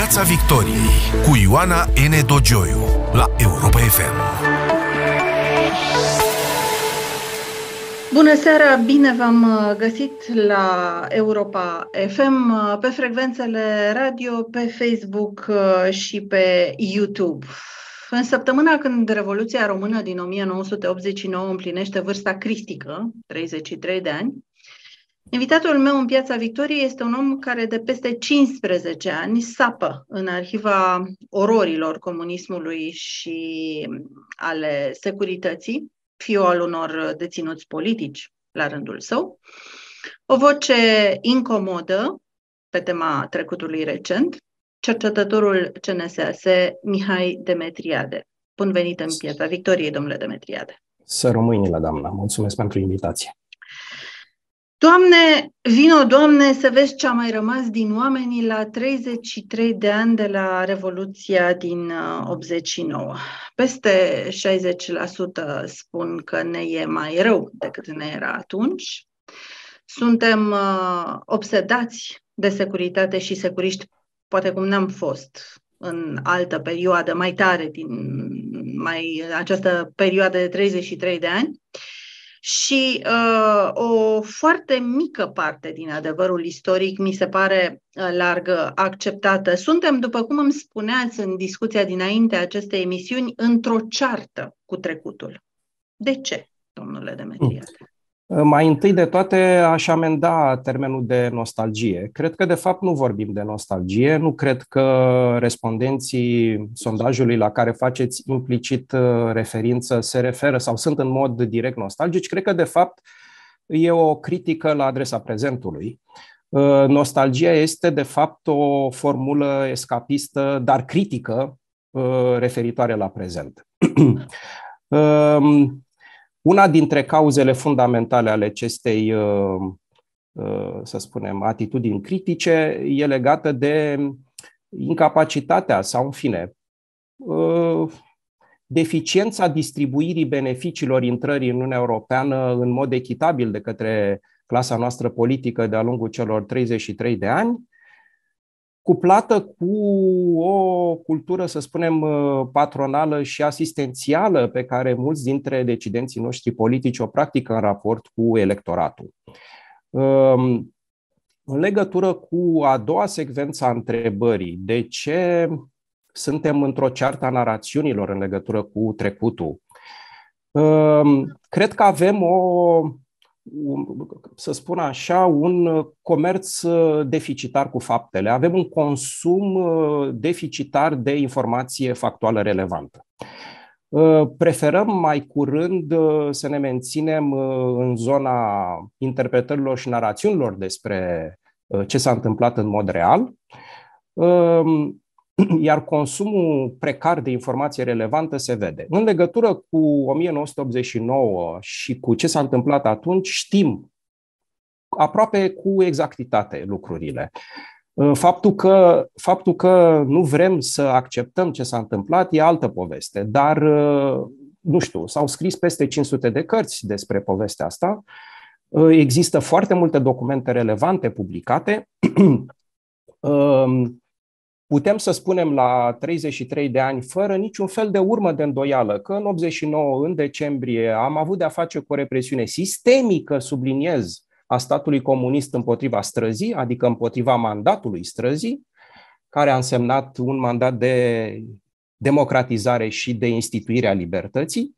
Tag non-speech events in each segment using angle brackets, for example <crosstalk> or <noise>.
Piața Victoriei cu Ioana N. Dogioiu la Europa FM. Bună seara, bine v-am uh, găsit la Europa FM, uh, pe frecvențele radio, pe Facebook uh, și pe YouTube. În săptămâna când Revoluția Română din 1989 împlinește vârsta critică 33 de ani, Invitatul meu în Piața Victoriei este un om care de peste 15 ani sapă în arhiva ororilor comunismului și ale securității, fiu al unor deținuți politici la rândul său, o voce incomodă pe tema trecutului recent, cercetătorul CNSAS Mihai Demetriade. Bun venit în Piața Victoriei, domnule Demetriade. Să rămâi la doamna. Mulțumesc pentru invitație. Doamne, vino, Doamne, să vezi ce a mai rămas din oamenii la 33 de ani de la Revoluția din 89. Uh, Peste 60% spun că ne e mai rău decât ne era atunci. Suntem uh, obsedați de securitate și securiști, poate cum n-am fost în altă perioadă mai tare din mai, această perioadă de 33 de ani. Uh, și uh, o foarte mică parte din adevărul istoric mi se pare uh, largă acceptată. Suntem, după cum îmi spuneați în discuția dinainte acestei emisiuni, într-o ceartă cu trecutul. De ce, domnule Demetriade? Mai întâi de toate, aș amenda termenul de nostalgie. Cred că, de fapt, nu vorbim de nostalgie. Nu cred că respondenții sondajului la care faceți implicit uh, referință se referă sau sunt în mod direct nostalgici. Cred că, de fapt, e o critică la adresa prezentului. Uh, nostalgia este, de fapt, o formulă escapistă, dar critică, uh, referitoare la prezent. <clears throat> Um, una dintre cauzele fundamentale ale acestei, uh, uh, să spunem, atitudini critice e legată de incapacitatea sau, în fine, uh, deficiența distribuirii beneficiilor intrării în Uniunea Europeană în mod echitabil de către clasa noastră politică de-a lungul celor 33 de ani cuplată cu o cultură, să spunem, uh, patronală și asistențială pe care mulți dintre decidenții noștri politici o practică în raport cu electoratul. Um, în legătură cu a doua secvență a întrebării, de ce suntem într-o ceartă a narațiunilor în legătură cu trecutul? Um, cred că avem o să spun așa, un uh, comerț uh, deficitar cu faptele. Avem un consum uh, deficitar de informație factuală relevantă. Preferăm mai curând să ne menținem în zona interpretărilor și narațiunilor despre ce s-a întâmplat în mod real, um, <clears throat> iar consumul precar de informație relevantă se vede. În legătură cu 1989 și cu ce s-a întâmplat atunci, știm aproape cu exactitate lucrurile. Uh, faptul că, faptul că nu vrem să acceptăm ce s-a întâmplat e altă poveste, dar, uh, nu știu, s-au scris peste 500 de cărți despre povestea asta. Uh, există foarte multe documente relevante publicate. <clears throat> putem să spunem la 33 de ani, fără niciun fel de urmă de îndoială, că în 89, în decembrie, am avut de-a face cu o represiune sistemică, subliniez, a statului comunist împotriva străzii, adică împotriva mandatului străzii, care a însemnat un mandat de democratizare și de instituire a libertății,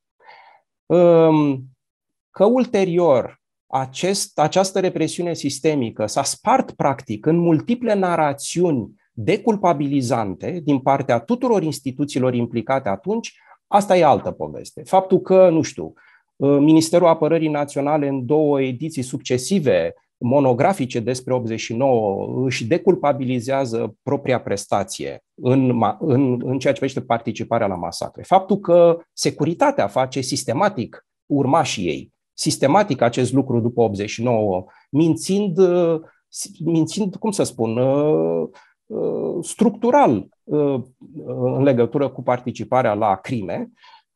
că ulterior acest, această represiune sistemică s-a spart practic în multiple narațiuni deculpabilizante din partea tuturor instituțiilor implicate atunci, asta e altă poveste. Faptul că, nu știu, ă, Ministerul Apărării Naționale în două ediții succesive monografice despre 89 își deculpabilizează propria prestație în, în, în ceea ce privește participarea la masacre. Faptul că securitatea face sistematic urmașii ei, sistematic acest lucru după 89, mințind, ă, mințind cum să spun, ă, Uh, structural uh, uh, în legătură cu participarea la crime,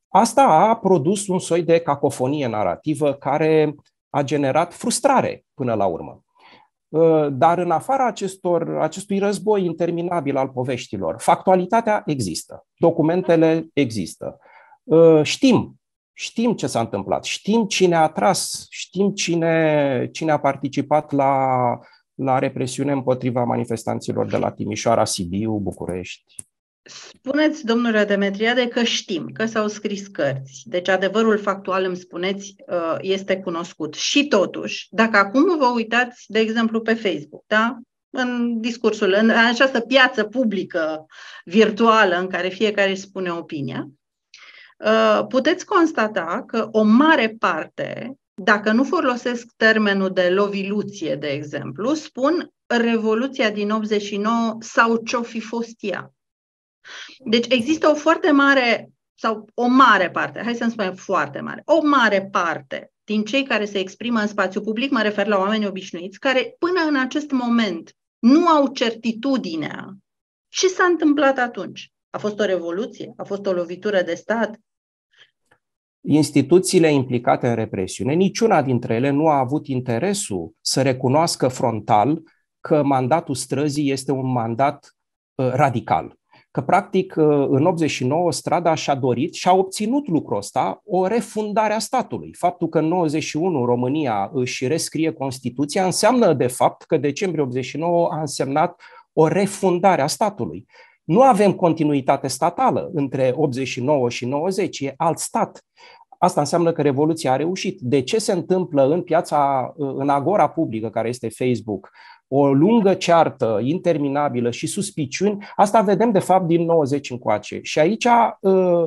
asta a produs un soi de cacofonie narrativă care a generat frustrare până la urmă. Dar în afara acestor, acestui război interminabil al poveștilor, factualitatea există, documentele există. Știm, știm ce s-a întâmplat, știm cine a tras, știm cine, cine a participat la uh, la represiune împotriva manifestanților de la Timișoara, Sibiu, București? Spuneți, domnule Demetriade, că știm, că s-au scris cărți. Deci adevărul factual, îmi spuneți, uh, este cunoscut. Și totuși, dacă acum vă uitați, de exemplu, pe Facebook, da? în discursul, în această piață publică virtuală în care fiecare își spune opinia, uh, puteți constata că o mare parte dacă nu folosesc termenul de loviluție, de exemplu, spun Revoluția din 89 sau ce-o fi fost ea. Deci există o foarte mare, sau o mare parte, hai să-mi spunem foarte mare, o mare parte din cei care se exprimă în spațiu public, mă refer la oameni obișnuiți, care până în acest moment nu au certitudinea ce s-a întâmplat atunci. A fost o revoluție? A fost o lovitură de stat? instituțiile implicate în represiune, niciuna dintre ele nu a avut interesul să recunoască frontal că mandatul străzii este un mandat uh, radical. Că, practic, uh, în 89, strada și-a dorit și-a obținut lucrul ăsta, o refundare a statului. Faptul că în 91 România își rescrie Constituția înseamnă, de fapt, că decembrie 89 a însemnat o refundare a statului. Nu avem continuitate statală între 89 și 90, e alt stat. Asta înseamnă că revoluția a reușit. De ce se întâmplă în piața, în agora publică, care este Facebook, o lungă ceartă interminabilă și suspiciuni, asta vedem de fapt din 90 încoace. Și aici, uh,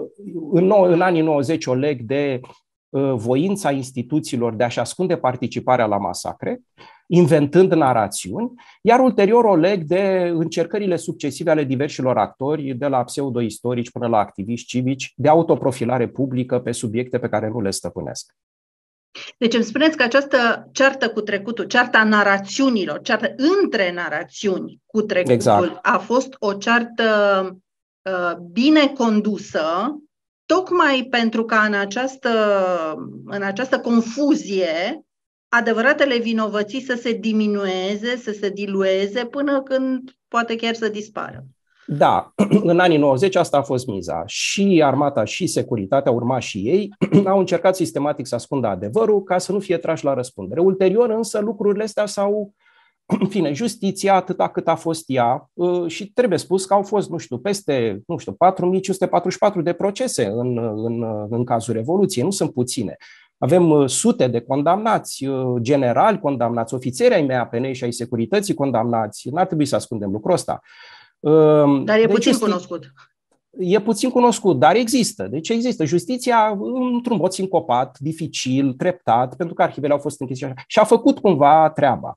în, anii 90, o leg de uh, voința instituțiilor de a-și ascunde participarea la masacre, inventând narațiuni, iar ulterior o leg de încercările succesive ale diversilor actori, de la pseudoistorici până la activiști civici, de autoprofilare publică pe subiecte pe care nu le stăpânesc. Deci îmi spuneți că această ceartă cu trecutul, cearta narațiunilor, ceartă între narațiuni cu trecutul, exact. a fost o ceartă uh, bine condusă, tocmai pentru că în această, în această confuzie adevăratele vinovății să se diminueze, să se dilueze, până când poate chiar să dispară. Da, <clears throat> în anii 90 asta a fost miza. Și armata și securitatea, urma și ei, <clears throat> au încercat sistematic să ascundă adevărul ca să nu fie trași la răspundere. Ulterior însă lucrurile astea s-au, <clears throat> în fine, justiția atâta cât a fost ea uh, și trebuie spus că au fost, nu știu, peste, nu știu, 4544 de procese în, în, în cazul Revoluției, nu sunt puține. Avem uh, sute de condamnați, uh, generali condamnați, ofițeri ai mei apn și ai securității condamnați. N-ar trebui să ascundem lucrul ăsta. Um, dar e deci puțin este... cunoscut e puțin cunoscut, dar există. Deci există. Justiția, într-un mod sincopat, dificil, treptat, pentru că arhivele au fost închise și a făcut cumva treaba.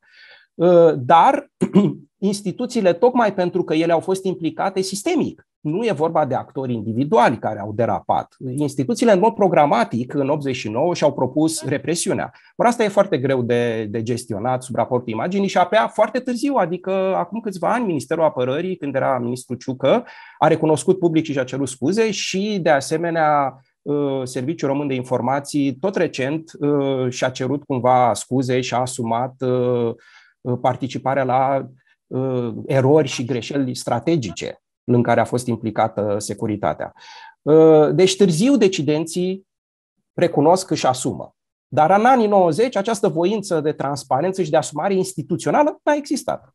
Uh, dar <clears throat> instituțiile, tocmai pentru că ele au fost implicate sistemic, nu e vorba de actori individuali care au derapat. Instituțiile, în mod programatic, în 89 și-au propus represiunea. Ori asta e foarte greu de, de gestionat sub raportul imaginii și apea foarte târziu, adică acum câțiva ani, Ministerul Apărării, când era ministru Ciucă, a recunoscut public și a cerut scuze și, de asemenea, ă, Serviciul Român de Informații, tot recent, ă, și-a cerut cumva scuze și a asumat ă, participarea la erori și greșeli strategice în care a fost implicată securitatea. Ă, deci târziu decidenții recunosc că își asumă. Dar în anii 90 această voință de transparență și de asumare instituțională n-a existat.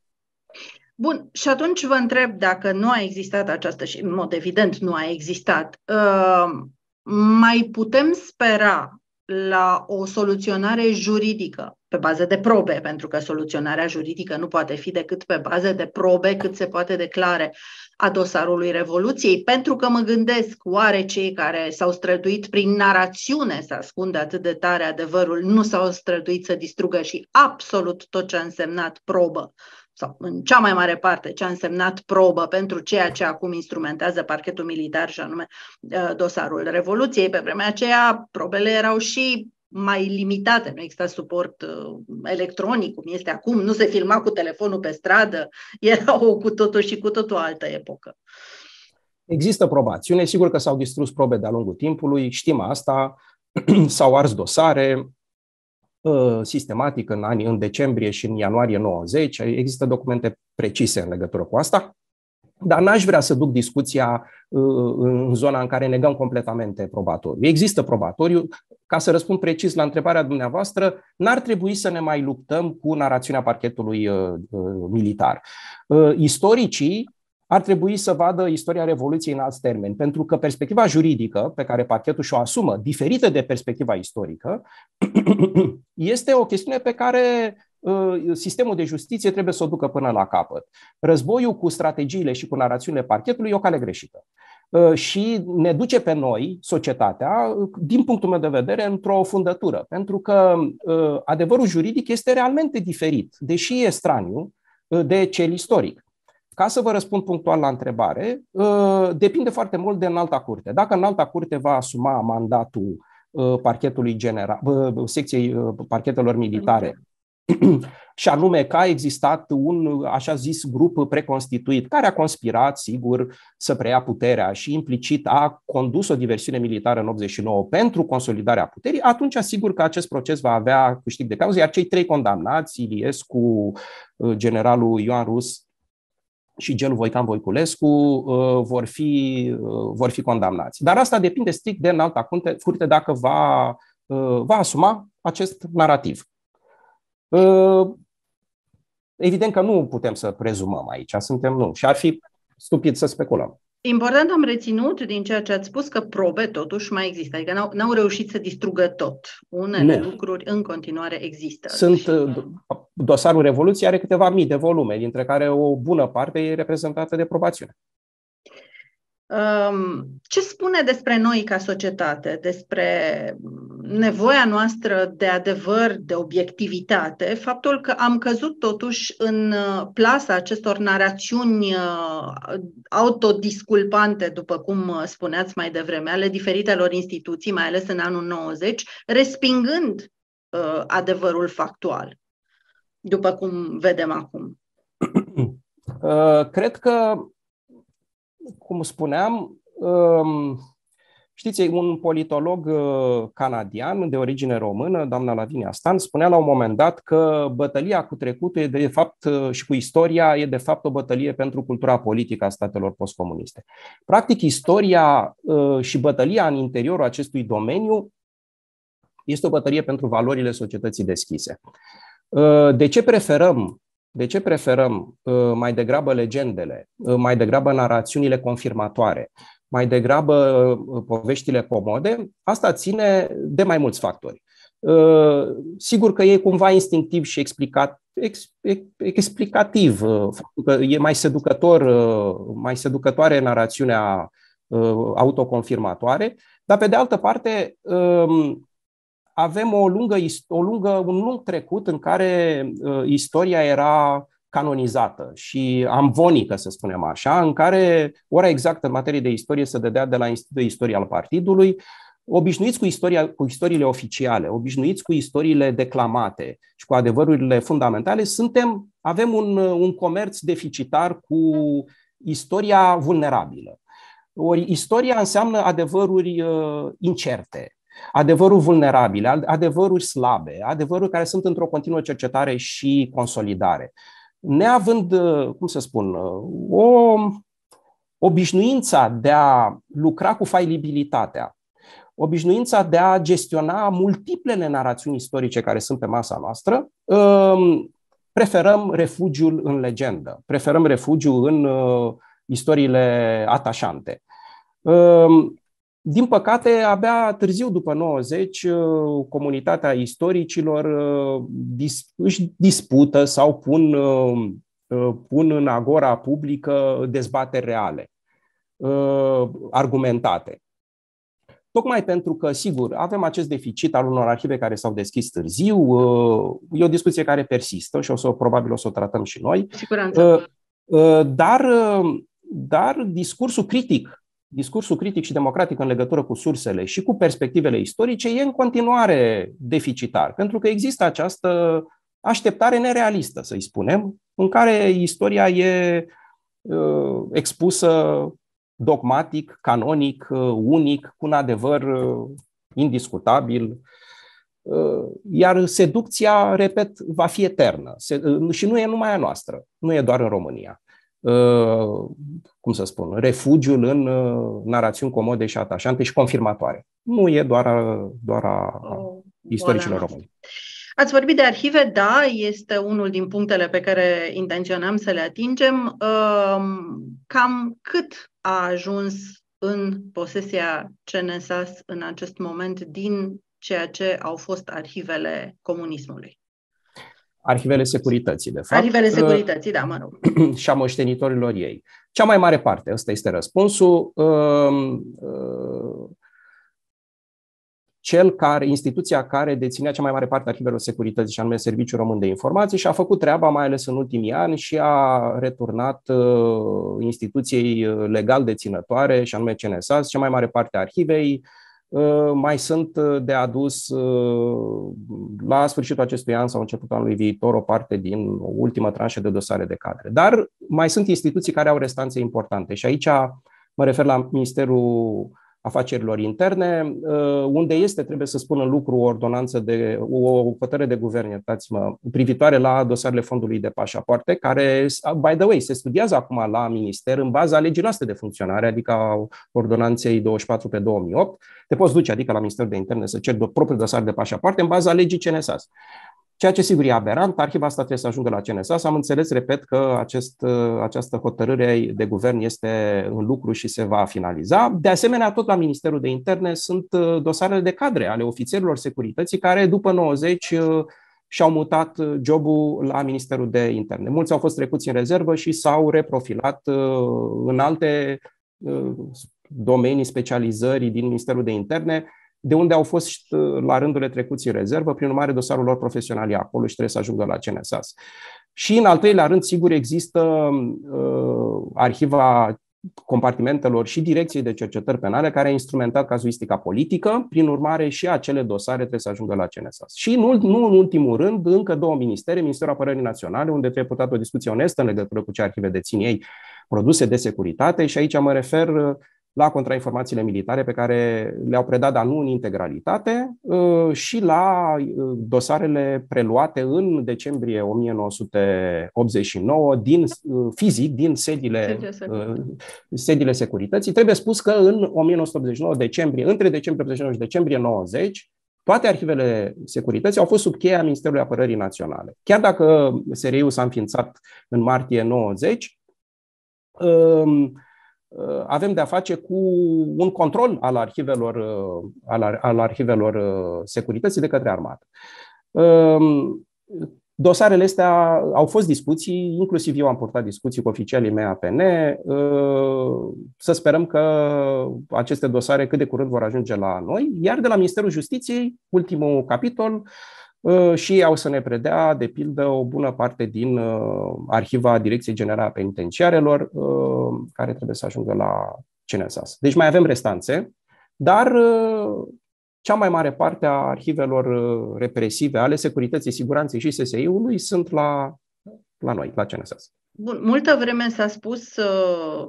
Bun, și atunci vă întreb dacă nu a existat această și în mod evident nu a existat, ă, mai putem spera la o soluționare juridică pe bază de probe, pentru că soluționarea juridică nu poate fi decât pe bază de probe cât se poate declare a dosarului Revoluției, pentru că mă gândesc, oare cei care s-au străduit prin narațiune să ascundă atât de tare adevărul, nu s-au străduit să distrugă și absolut tot ce a însemnat probă sau în cea mai mare parte ce a însemnat probă pentru ceea ce acum instrumentează parchetul militar și anume uh, dosarul Revoluției. Pe vremea aceea probele erau și mai limitate. Nu exista suport uh, electronic, cum este acum, nu se filma cu telefonul pe stradă, <laughs> era o cu totul și cu totul altă epocă. Există probațiune, sigur că s-au distrus probe de-a lungul timpului, știm asta, <clears throat> s-au ars dosare, uh, sistematic în anii, în decembrie și în ianuarie 90. Există documente precise în legătură cu asta? Dar n-aș vrea să duc discuția uh, în zona în care negăm completamente probatoriu. Există probatoriu. Ca să răspund precis la întrebarea dumneavoastră, n-ar trebui să ne mai luptăm cu narațiunea parchetului uh, uh, militar. Istoricii ar trebui să vadă istoria Revoluției în alți termeni, pentru că perspectiva juridică pe care parchetul și-o asumă, diferită de perspectiva istorică, <clears throat> este o chestiune pe care Ă, sistemul de justiție trebuie să o ducă până la capăt. Războiul cu strategiile și cu narațiunile parchetului e o cale greșită. Ă, și ne duce pe noi, societatea, din punctul meu de vedere, într-o fundătură. Pentru că ă, adevărul juridic este realmente diferit, deși e straniu, de cel istoric. Ca să vă răspund punctual la întrebare, depinde foarte mult de înalta curte. Dacă înalta curte va asuma mandatul parchetului general, secției parchetelor militare <clears throat> și anume că a existat un, așa zis, grup preconstituit care a conspirat, sigur, să preia puterea și implicit a condus o diversiune militară în 89 pentru consolidarea puterii, atunci asigur că acest proces va avea câștig de cauză, iar cei trei condamnați, Iliescu, uh, generalul Ioan Rus și Gelu Voican Voiculescu uh, vor fi, uh, vor fi condamnați. Dar asta depinde strict de înalta curte dacă va, va asuma acest narativ. Ă, evident că nu putem să prezumăm aici, suntem nu. Și ar fi stupid să speculăm. Important am reținut din ceea ce ați spus că probe totuși mai există, adică n-au, n-au reușit să distrugă tot. Unele nu. lucruri în continuare există. Sunt ă, dosarul Revoluției are câteva mii de volume, dintre care o bună parte e reprezentată de probațiune ce spune despre noi ca societate, despre nevoia noastră de adevăr, de obiectivitate, faptul că am căzut totuși în uh, plasa acestor narațiuni uh, autodisculpante, după cum uh, spuneați mai devreme, ale diferitelor instituții, mai ales în anul 90, respingând adevărul factual, după cum vedem acum. <clears throat> Cred că cum spuneam, um, știți, un politolog uh, canadian de origine română, doamna Lavinia Stan, spunea la un moment dat că bătălia cu trecutul e de fapt uh, și cu istoria e de fapt o bătălie pentru cultura politică a statelor postcomuniste. Practic, istoria uh, și bătălia în interiorul acestui domeniu este o bătălie pentru valorile societății deschise. De ce preferăm de ce preferăm uh, mai degrabă legendele, uh, mai degrabă narațiunile confirmatoare, mai degrabă uh, poveștile comode? Asta ține de mai mulți factori. Sigur că e cumva instinctiv și explicat, ex, explicativ, că e mai seducător, mai seducătoare narațiunea autoconfirmatoare, dar pe de altă parte um, avem o lungă, o lungă, un lung trecut în care uh, istoria era canonizată și amvonică, să spunem așa, în care ora exactă în materie de istorie se dădea de la Institutul de Istorie al Partidului, obișnuiți cu, istoria, cu istoriile oficiale, obișnuiți cu istoriile declamate și cu adevărurile fundamentale, suntem, avem un, uh, un comerț deficitar cu istoria vulnerabilă. Ori istoria înseamnă adevăruri uh, incerte, adevăruri vulnerabile, adevăruri slabe, adevăruri care sunt într-o continuă cercetare și consolidare. Neavând, uh, cum să spun, uh, o obișnuința de a lucra cu failibilitatea, obișnuința de a gestiona multiplele narațiuni istorice care sunt pe masa noastră, um, preferăm refugiul în legendă, preferăm refugiul în uh, istoriile atașante. Um, din păcate, abia târziu după 90, uh, comunitatea istoricilor uh, dis- își dispută sau pun, uh, pun în agora publică dezbateri reale, argumentate. Tocmai pentru că, sigur, avem acest deficit al unor arhive care s-au deschis târziu, e o discuție care persistă și o să, probabil o să o tratăm și noi. Siguranță. Dar, dar discursul critic discursul critic și democratic în legătură cu sursele și cu perspectivele istorice e în continuare deficitar, pentru că există această așteptare nerealistă, să-i spunem, în care istoria e uh, expusă dogmatic, canonic, uh, unic, cu un adevăr uh, indiscutabil. Iar seducția, repet, va fi eternă și nu e numai a noastră, nu e doar în România. Uh, cum să spun, refugiul în uh, narațiuni comode și atașante și confirmatoare. Nu e doar a, doar a istoricilor români. Ați vorbit de arhive, da, este unul din punctele pe care intenționăm să le atingem. Um, cam cât a ajuns în posesia CNSAS în acest moment din ceea ce au fost arhivele comunismului? arhivele securității, de fapt. Arhivele uh, securității, da, mă rog. <clears throat> Și a moștenitorilor ei. Cea mai mare parte, ăsta este răspunsul, um, uh, cel care, instituția care deținea cea mai mare parte a arhivelor securității, și anume Serviciul Român de Informații, și a făcut treaba mai ales în ultimii ani și a returnat uh, instituției legal deținătoare, și anume CNSAS, cea mai mare parte a arhivei, Uh, mai sunt uh, de adus uh, la sfârșitul acestui an sau începutul anului viitor o parte din o ultimă tranșă de dosare de cadre. Dar mai sunt instituții care au restanțe importante și aici mă refer la Ministerul afacerilor interne, uh, unde este, trebuie să spun în lucru, o ordonanță de, o hotărâre de guvern, iertați-mă, privitoare la dosarele fondului de pașapoarte, care, by the way, se studiază acum la minister în baza legii noastre de funcționare, adică a ordonanței 24 pe 2008. Te poți duce, adică la Ministerul de Interne, să ceri propriul dosar de pașapoarte în baza legii CNSAS. Ceea ce sigur e aberant, arhiva asta trebuie să ajungă la CNSA. am înțeles, repet, că acest, această hotărâre de guvern este în lucru și se va finaliza. De asemenea, tot la Ministerul de Interne sunt uh, dosarele de cadre ale ofițerilor securității care, după 90, uh, și-au mutat uh, jobul la Ministerul de Interne. Mulți au fost trecuți în rezervă și s-au reprofilat în alte domenii specializării din Ministerul de Interne de unde au fost uh, la rândurile trecuții rezervă, prin urmare dosarul lor profesional e acolo și trebuie să ajungă la CNSAS. Și în al treilea rând, sigur, există uh, arhiva compartimentelor și direcției de cercetări penale care a instrumentat cazuistica politică, prin urmare și acele dosare trebuie să ajungă la CNSAS. Și nu, nu în ultimul rând, încă două ministere, Ministerul Apărării Naționale, unde trebuie purtat o discuție onestă în legătură cu ce arhive dețin ei produse de securitate și aici mă refer uh, la contrainformațiile militare pe care le-au predat, dar nu în integralitate, uh, și la uh, dosarele preluate în decembrie 1989 din uh, fizic, din sediile, sediile securității. Trebuie spus că în 1989, decembrie, între decembrie 89 și decembrie 90, toate arhivele securității au fost sub cheia Ministerului Apărării Naționale. Chiar dacă SRI-ul s-a înființat în martie 90, Uh, avem de-a face cu un control al arhivelor, uh, al, al arhivelor uh, securității de către armată. Um, dosarele astea au fost discuții, inclusiv eu am purtat discuții cu oficialii mei APN. Să sperăm că aceste dosare cât de curând vor ajunge la noi. Iar de la Ministerul Justiției, ultimul capitol, Uh, și ei au să ne predea, de pildă, o bună parte din uh, arhiva Direcției Generale a Penitenciarelor, uh, care trebuie să ajungă la CNSAS. Deci mai avem restanțe, dar cea mai mare parte a arhivelor represive ale securității, siguranței și SSI-ului sunt la, la noi, la CNSAS. Bun, multă vreme s-a spus, uh,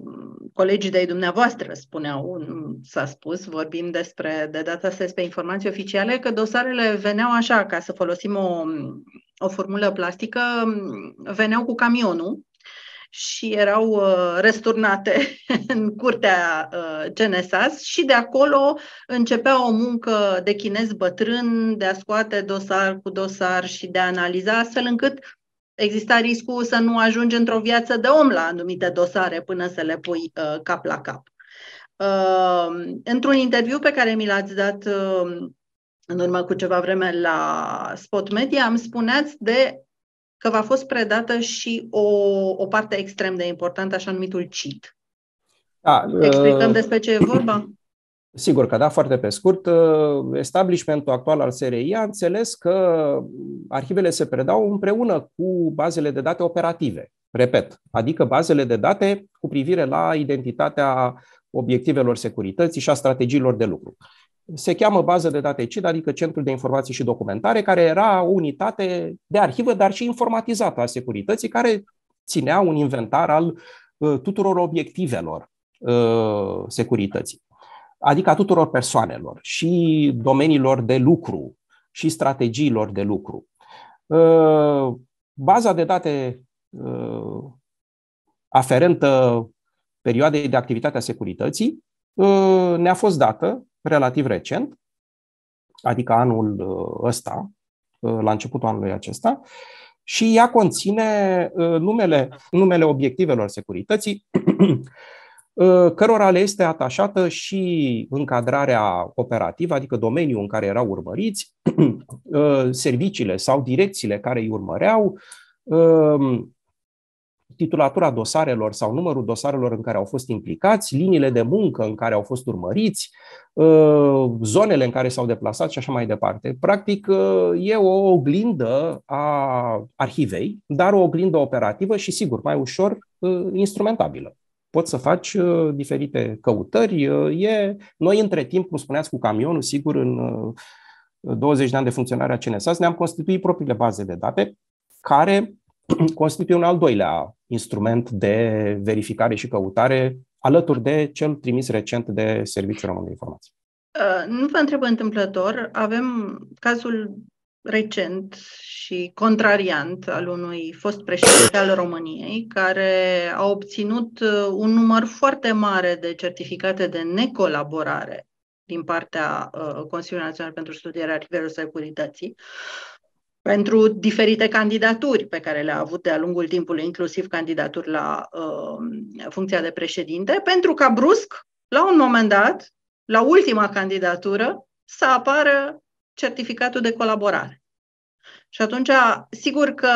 colegii de-ai dumneavoastră spuneau, s-a spus, vorbim despre, de data asta despre informații oficiale, că dosarele veneau așa, ca să folosim o, o formulă plastică, veneau cu camionul și erau uh, răsturnate <laughs> în curtea uh, Genesas și de acolo începea o muncă de chinez bătrân de a scoate dosar cu dosar și de a analiza astfel încât exista riscul să nu ajungi într-o viață de om la anumite dosare până să le pui uh, cap la cap. Uh, într-un interviu pe care mi l-ați dat uh, în urmă cu ceva vreme la Spot Media, îmi spuneați de că v-a fost predată și o, o parte extrem de importantă, așa numitul CIT. Da, Explicăm uh, despre ce e vorba? Sigur că da, foarte pe scurt. Uh, establishmentul actual al SRI a înțeles că mm, arhivele se predau împreună cu bazele de date operative, repet, adică bazele de date cu privire la identitatea obiectivelor securității și a strategiilor de lucru. Se cheamă bază de date CID, adică Centrul de Informații și Documentare, care era o unitate de arhivă, dar și informatizată a securității, care ținea un inventar al uh, tuturor obiectivelor uh, securității adică a tuturor persoanelor și domeniilor de lucru și strategiilor de lucru. Uh, baza de date uh, aferentă perioadei de activitate a securității uh, ne-a fost dată relativ recent, adică anul ăsta, la începutul anului acesta, și ea conține numele, numele obiectivelor securității, <clears throat> Uh, cărora le este atașată și încadrarea operativă, adică domeniul în care erau urmăriți, <clears throat> uh, serviciile sau direcțiile care îi urmăreau, um, titulatura dosarelor sau numărul dosarelor în care au fost implicați, liniile de muncă în care au fost urmăriți, uh, zonele în care s-au deplasat și așa mai departe. Practic, e o oglindă a arhivei, dar o oglindă operativă și, sigur, mai ușor instrumentabilă poți să faci uh, diferite căutări. Uh, e, noi, între timp, cum spuneați, cu camionul, sigur, în 20 uh, de ani de funcționare a CNSAS, ne-am constituit propriile baze de date, care <clears throat> constituie un al doilea instrument de verificare și căutare, alături de cel trimis recent de Serviciul Român de Informații. Nu vă întreb întâmplător, avem cazul recent și contrariant al unui fost președinte al României, care a obținut uh, un număr foarte mare de certificate de necolaborare din partea uh, Consiliului Național pentru Studierea Securității, pentru diferite candidaturi pe care le-a avut de-a lungul timpului, inclusiv candidaturi la uh, funcția de președinte, pentru ca brusc, la un moment dat, la ultima candidatură, să apară certificatul de colaborare. Și atunci, sigur că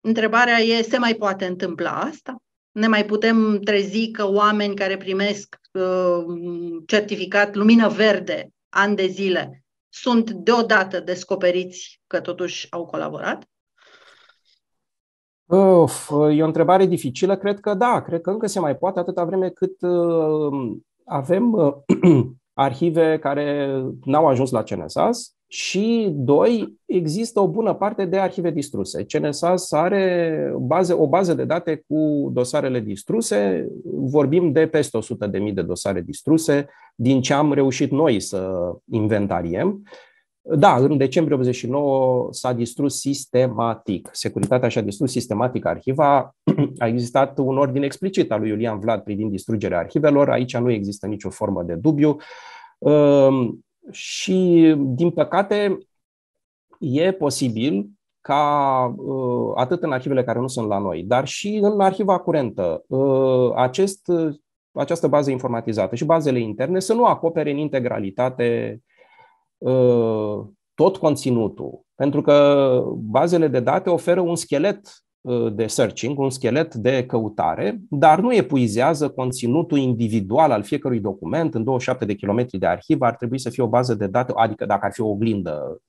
întrebarea e, se mai poate întâmpla asta? Ne mai putem trezi că oameni care primesc uh, certificat lumină verde ani de zile sunt deodată descoperiți că totuși au colaborat? Uf, e o întrebare dificilă, cred că da, cred că încă se mai poate atâta vreme cât uh, avem uh, <clears throat> arhive care n-au ajuns la CNSAS, și, doi, există o bună parte de arhive distruse. CNSAS are baze, o bază de date cu dosarele distruse. Vorbim de peste 100.000 de dosare distruse din ce am reușit noi să inventariem. Da, în decembrie 89 s-a distrus sistematic. Securitatea și-a distrus sistematic arhiva. <clears throat> A existat un ordin explicit al lui Iulian Vlad privind distrugerea arhivelor. Aici nu există nicio formă de dubiu ehm, și, din păcate, e posibil ca uh, atât în arhivele care nu sunt la noi, dar și în arhiva curentă, uh, acest, această bază informatizată și bazele interne să nu acopere în integralitate uh, tot conținutul. Pentru că bazele de date oferă un schelet Uh, de searching, un schelet de căutare, dar nu epuizează conținutul individual al fiecărui document. În 27 de kilometri de arhivă ar trebui să fie o bază de date, adică dacă ar fi o oglindă,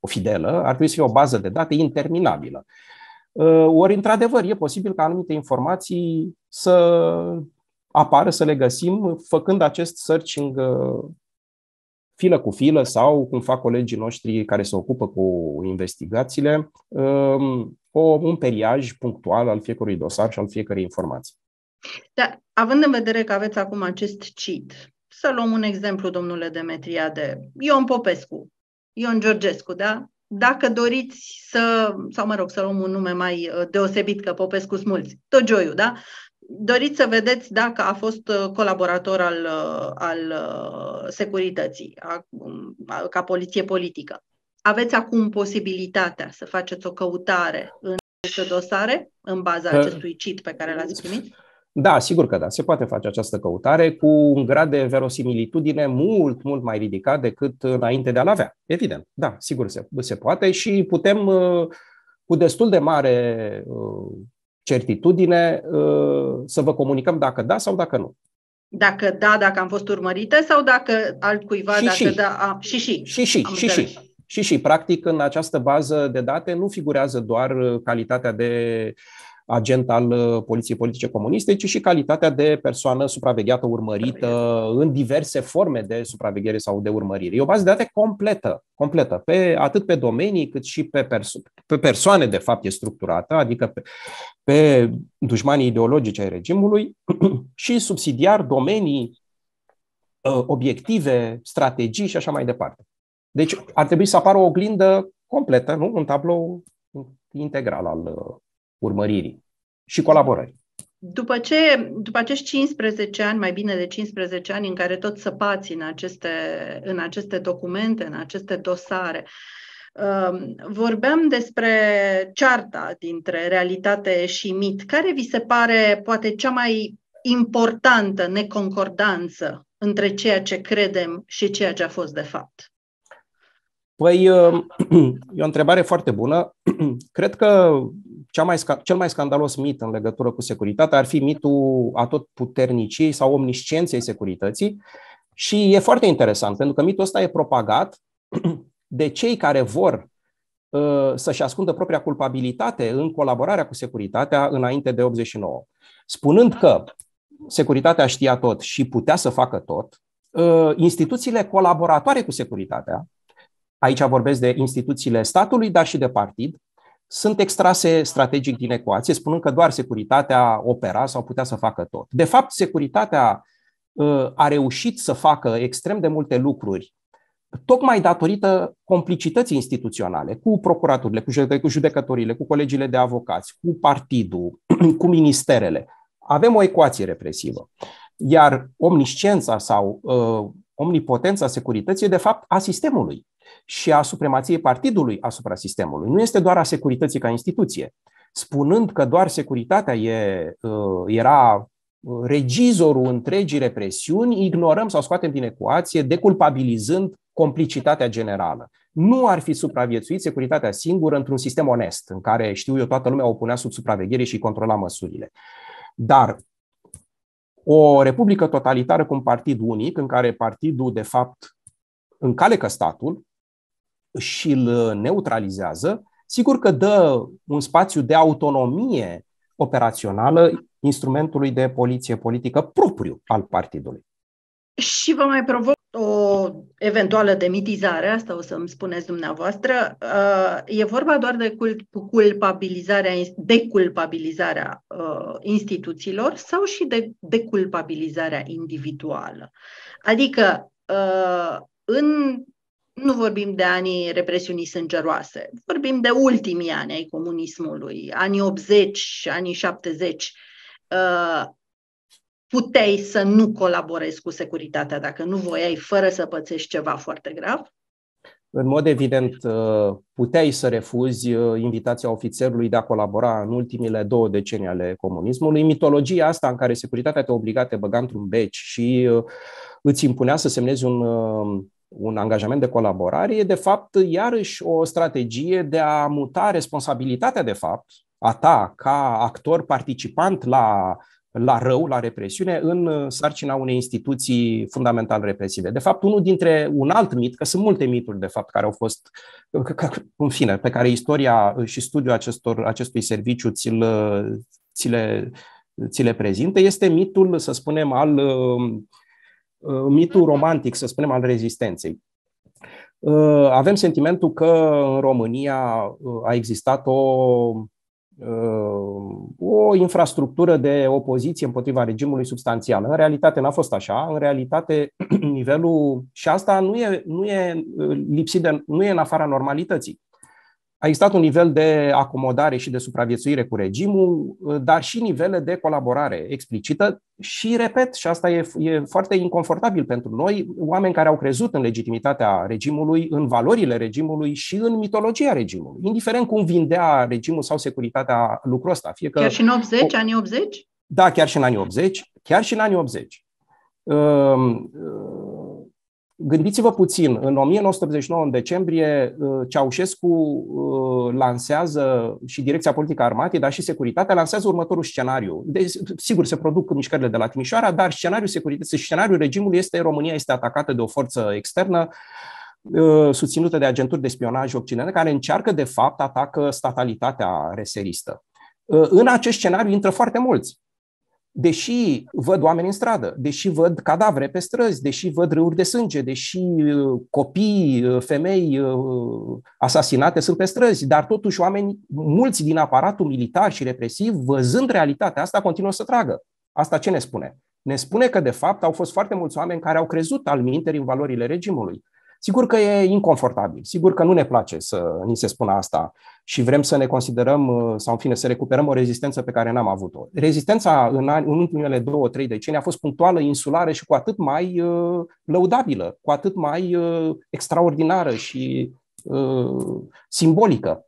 o fidelă, ar trebui să fie o bază de date interminabilă. Uh, ori, într-adevăr, e posibil ca anumite informații să apară, să le găsim, făcând acest searching uh, filă cu filă sau, cum fac colegii noștri care se ocupă cu investigațiile, um, o, un periaj punctual al fiecărui dosar și al fiecărei informații. Da, având în vedere că aveți acum acest cit, să luăm un exemplu, domnule Demetriade, Ion Popescu, Ion Georgescu, da? Dacă doriți să, sau mă rog, să luăm un nume mai uh, deosebit, că Popescu sunt mulți, Togioiu, da? doriți să vedeți dacă a fost uh, colaborator al, uh, al uh, securității, a, a, ca poliție politică. Aveți acum posibilitatea să faceți o căutare în aceste dosare, în baza acestui cit pe care l-ați primit? Da, sigur că da, se poate face această căutare cu un grad de verosimilitudine mult, mult mai ridicat decât înainte de a-l avea. Evident, da, sigur se, se poate și putem cu destul de mare certitudine ă, să vă comunicăm dacă da sau dacă nu. Dacă da, dacă am fost urmărită sau dacă altcuiva, și, dacă și. da, a, și și. Și și, am și, și. Și și, practic, în această bază de date nu figurează doar ă, calitatea de agent al uh, Poliției Politice Comuniste, ci și calitatea de persoană supravegheată, urmărită în diverse forme de supraveghere sau de urmărire. E o bază de date completă, completă, pe, atât pe domenii cât și pe, perso- pe persoane, de fapt, e structurată, adică pe, pe dușmanii ideologici ai regimului <clears throat> și subsidiar domenii, uh, obiective, strategii și așa mai departe. Deci ar trebui să apară o oglindă completă, nu? Un tablou integral al uh, urmăririi și colaborării. După, ce, după acești 15 ani, mai bine de 15 ani, în care tot săpați în aceste, în aceste documente, în aceste dosare, um, vorbeam despre cearta dintre realitate și mit. Care vi se pare poate cea mai importantă neconcordanță între ceea ce credem și ceea ce a fost de fapt? Păi, <clears throat> e o întrebare foarte bună. <clears throat> Cred că cea mai, cel mai scandalos mit în legătură cu securitatea ar fi mitul a tot puternicii sau omniscienței securității. Și e foarte interesant, pentru că mitul ăsta e propagat <clears throat> de cei care vor ă, să-și ascundă propria culpabilitate în colaborarea cu securitatea înainte de 89. Spunând că securitatea știa tot și putea să facă tot, ă, instituțiile colaboratoare cu securitatea, aici vorbesc de instituțiile statului, dar și de partid, sunt extrase strategic din ecuație, spunând că doar securitatea opera sau putea să facă tot. De fapt, securitatea ă, a reușit să facă extrem de multe lucruri, tocmai datorită complicității instituționale cu procuraturile, cu judecătorile, cu colegiile de avocați, cu partidul, <clears throat> cu ministerele. Avem o ecuație represivă. Iar omniscența sau ă, omnipotența securității e de fapt a sistemului și a supremației partidului asupra sistemului. Nu este doar a securității ca instituție. Spunând că doar securitatea e, ă, era ă, regizorul întregii represiuni, ignorăm sau scoatem din ecuație, deculpabilizând complicitatea generală. Nu ar fi supraviețuit securitatea singură într-un sistem onest, în care, știu eu, toată lumea o punea sub supraveghere și controla măsurile. Dar o republică totalitară cu un partid unic, în care partidul, de fapt, încalecă statul și îl neutralizează, sigur că dă un spațiu de autonomie operațională instrumentului de poliție politică propriu al partidului și vă mai provoc o eventuală demitizare, asta o să-mi spuneți dumneavoastră, uh, e vorba doar de culpabilizarea, deculpabilizarea uh, instituțiilor sau și de deculpabilizarea individuală. Adică, uh, în, nu vorbim de anii represiunii sângeroase, vorbim de ultimii ani ai comunismului, anii 80, anii 70, puteai să nu colaborezi cu securitatea dacă nu voiai, fără să pățești ceva foarte grav? În mod evident, uh, puteai să refuzi uh, invitația ofițerului de a colabora în ultimile două decenii ale comunismului. Mitologia asta în care securitatea te obliga, te băga într-un beci și uh, îți impunea să semnezi un, un angajament de colaborare, e de fapt iarăși o strategie de a muta responsabilitatea de fapt a ta ca actor participant la la rău, la represiune, în uh, sarcina unei instituții fundamental represive. De fapt, unul dintre un alt mit, că sunt multe mituri, de fapt, care au fost, uh, în fine, pe care istoria uh, și studiul acestor, acestui serviciu ți le, ți le, ți le prezintă, este mitul, să spunem, al mitul romantic, să spunem, al rezistenței. Avem sentimentul că în România a existat o Ă, o infrastructură de opoziție împotriva regimului substanțială. În realitate n-a fost așa. În realitate, <clears throat> nivelul. și asta nu e, nu e lipsit de. nu e în afara normalității. A existat un nivel de acomodare și de supraviețuire cu regimul, dar și nivele de colaborare explicită și, repet, și asta e, e foarte inconfortabil pentru noi, oameni care au crezut în legitimitatea regimului, în valorile regimului și în mitologia regimului, indiferent cum vindea regimul sau securitatea lucrul ăsta. Fie că... Chiar și în 80, anii 80? Da, chiar și în anii 80, chiar și în anii 80. Uh, uh, Gândiți-vă puțin, în 1989, în decembrie, uh, Ceaușescu uh, lansează și Direcția Politică Armatei, dar și Securitatea, lansează următorul scenariu. Deci, sigur, se produc mișcările de la Timișoara, dar scenariul securității, scenariul regimului este România este atacată de o forță externă, uh, susținută de agenturi de spionaj occidentale, care încearcă, de fapt, atacă statalitatea reseristă. În acest scenariu intră foarte mulți deși văd oameni în stradă, deși văd cadavre pe străzi, deși văd râuri de sânge, deși uh, copii, uh, femei uh, asasinate sunt pe străzi, dar totuși oameni, mulți din aparatul militar și represiv, văzând realitatea asta, continuă să tragă. Asta ce ne spune? Ne spune că, de fapt, au fost foarte mulți oameni care au crezut al minteri în valorile regimului, Sigur că e inconfortabil, sigur că nu ne place să ni se spună asta și vrem să ne considerăm, uh, sau în fine, să recuperăm o rezistență pe care n-am avut-o. Rezistența în, ani, în ultimele două, trei decenii a fost punctuală, insulară și cu atât mai uh, lăudabilă, cu atât mai uh, extraordinară și uh, simbolică.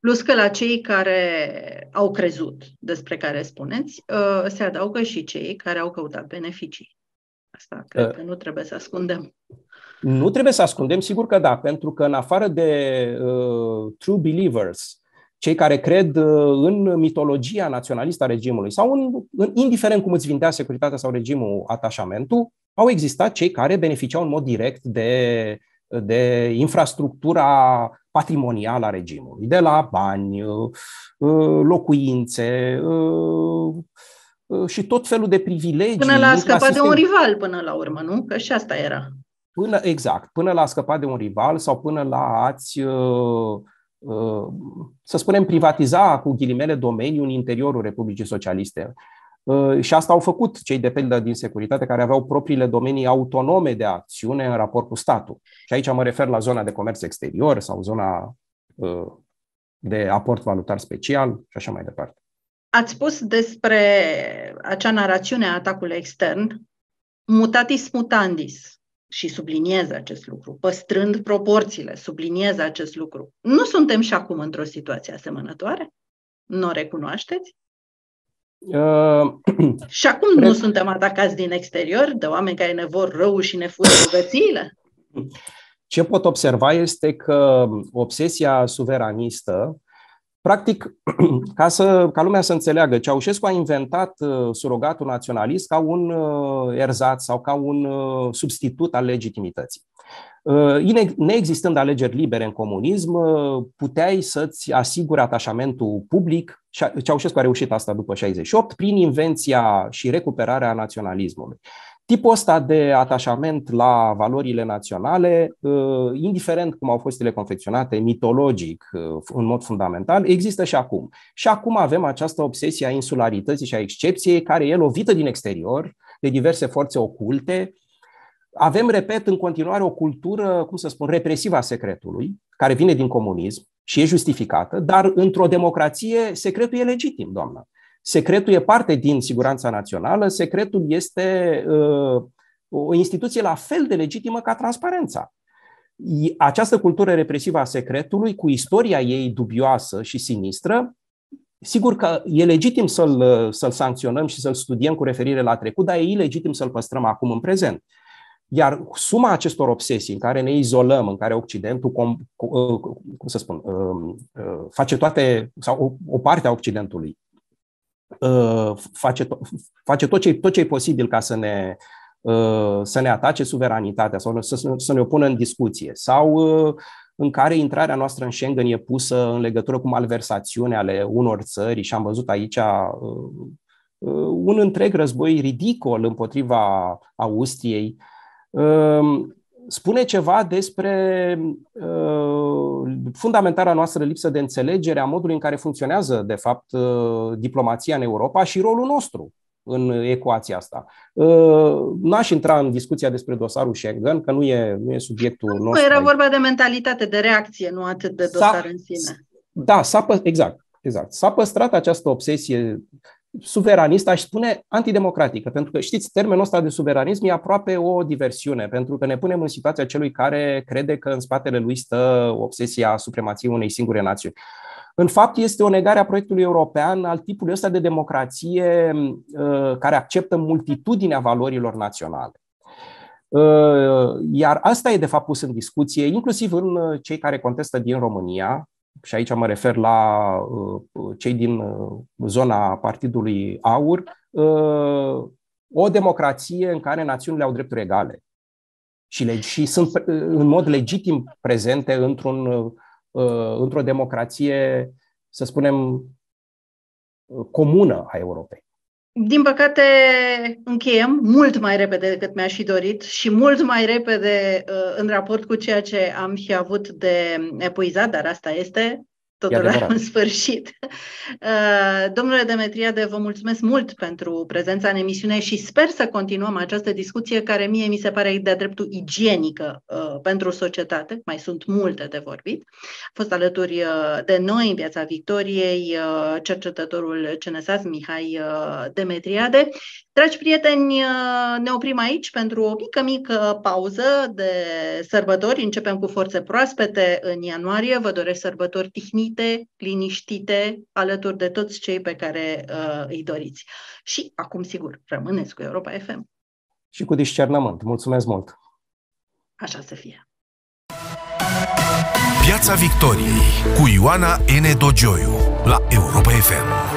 Plus că la cei care au crezut despre care spuneți, uh, se adaugă și cei care au căutat beneficii. Asta cred uh. că nu trebuie să ascundem. Nu trebuie să ascundem, sigur că da, pentru că în afară de uh, true believers, cei care cred uh, în mitologia naționalistă a regimului sau în, în, indiferent cum îți vindea securitatea sau regimul atașamentul, au existat cei care beneficiau în mod direct de, de infrastructura patrimonială a regimului, de la bani, uh, uh, locuințe și tot felul de privilegii. Până la a scăpat de un rival până la urmă, nu? Că și asta era. Până, exact, până la a scăpa de un rival sau până la a-ți, uh, uh, să spunem, privatiza cu ghilimele domeniul în interiorul Republicii Socialiste. Uh, și asta au făcut cei de pildă din securitate care aveau propriile domenii autonome de acțiune în raport cu statul. Și aici mă refer la zona de comerț exterior sau zona de aport valutar special și așa mai departe. Ați spus despre acea narațiune a atacului extern, mutatis mutandis, și subliniez acest lucru, păstrând proporțiile, subliniez acest lucru. Nu suntem și acum într-o situație asemănătoare? Nu o recunoașteți? Uh, și acum <clears throat> cred... nu suntem atacați din exterior de oameni care ne vor rău și ne fură bogățiile? Ce pot observa este că obsesia suveranistă Practic, <clears throat> ca, să, ca lumea să înțeleagă, Ceaușescu a inventat uh, surogatul naționalist ca un uh, erzat sau ca un uh, substitut al legitimității. Neexistând alegeri libere în comunism, puteai să-ți asiguri atașamentul public. Ceaușescu a reușit asta după 68 prin invenția și recuperarea naționalismului. Tipul ăsta de atașament la valorile naționale, uh, indiferent cum au fost ele confecționate mitologic, uh, în mod fundamental, există și acum. Și acum avem această obsesie a insularității și a excepției, care e lovită din exterior de diverse forțe oculte. Avem, repet, în continuare o cultură, cum să spun, represivă a secretului, care vine din comunism și e justificată, dar într-o democrație secretul e legitim, doamnă. Secretul e parte din siguranța națională, secretul este uh, o instituție la fel de legitimă ca transparența. Această cultură represivă a secretului, cu istoria ei dubioasă și sinistră, sigur că e legitim să-l, să-l sancționăm și să-l studiem cu referire la trecut, dar e ilegitim să-l păstrăm acum în prezent. Iar suma acestor obsesii în care ne izolăm, în care Occidentul, cum, uh, cum să spun, uh, uh, face toate, sau o, o parte a Occidentului, Uh, face, to- face tot ce tot ce e posibil ca să ne, uh, să ne atace suveranitatea sau să, să ne opună în discuție, sau uh, în care intrarea noastră în Schengen e pusă în legătură cu malversațiune ale unor țări și am văzut aici un întreg război ridicol împotriva Austriei, spune ceva despre fundamentarea noastră lipsă de înțelegere a modului în care funcționează, de fapt, uh, diplomația în Europa și rolul nostru în ecuația asta. Uh, n-aș intra în discuția despre dosarul Schengen, că nu e, nu e subiectul nu, nostru. Era vorba de mentalitate, de reacție, nu atât de dosar s-a, în sine. Da, s-a, exact. Exact. S-a păstrat această obsesie suveranist, aș spune antidemocratică, pentru că știți, termenul ăsta de suveranism e aproape o diversiune, pentru că ne punem în situația celui care crede că în spatele lui stă obsesia supremației unei singure națiuni. În fapt, este o negare a proiectului european, al tipului ăsta de democrație ă, care acceptă multitudinea valorilor naționale. Ă, iar asta e, de fapt, pus în discuție, inclusiv în ă, cei care contestă din România, și aici mă refer la uh, cei din uh, zona Partidului Aur, uh, o democrație în care națiunile au drepturi egale și, le, și sunt în mod legitim prezente într-un, într-o democrație, să spunem, comună a Europei. Din păcate, încheiem mult mai repede decât mi-aș fi dorit și mult mai repede uh, în raport cu ceea ce am fi avut de epuizat, dar asta este totul la un sfârșit. Uh, domnule Demetriade, vă mulțumesc mult pentru prezența în emisiune și sper să continuăm această discuție care mie mi se pare de-a dreptul igienică uh, pentru societate. Mai sunt multe de vorbit. A fost alături uh, de noi în Piața Victoriei cercetătorul CNSAS Mihai Demetriade Dragi prieteni, ne oprim aici pentru o mică, mică pauză de sărbători. Începem cu forțe proaspete în ianuarie. Vă doresc sărbători tihnite, liniștite, alături de toți cei pe care uh, îi doriți. Și acum, sigur, rămâneți cu Europa FM. Și cu discernământ. Mulțumesc mult! Așa să fie! Piața Victoriei cu Ioana N. Dogioiu, la Europa FM.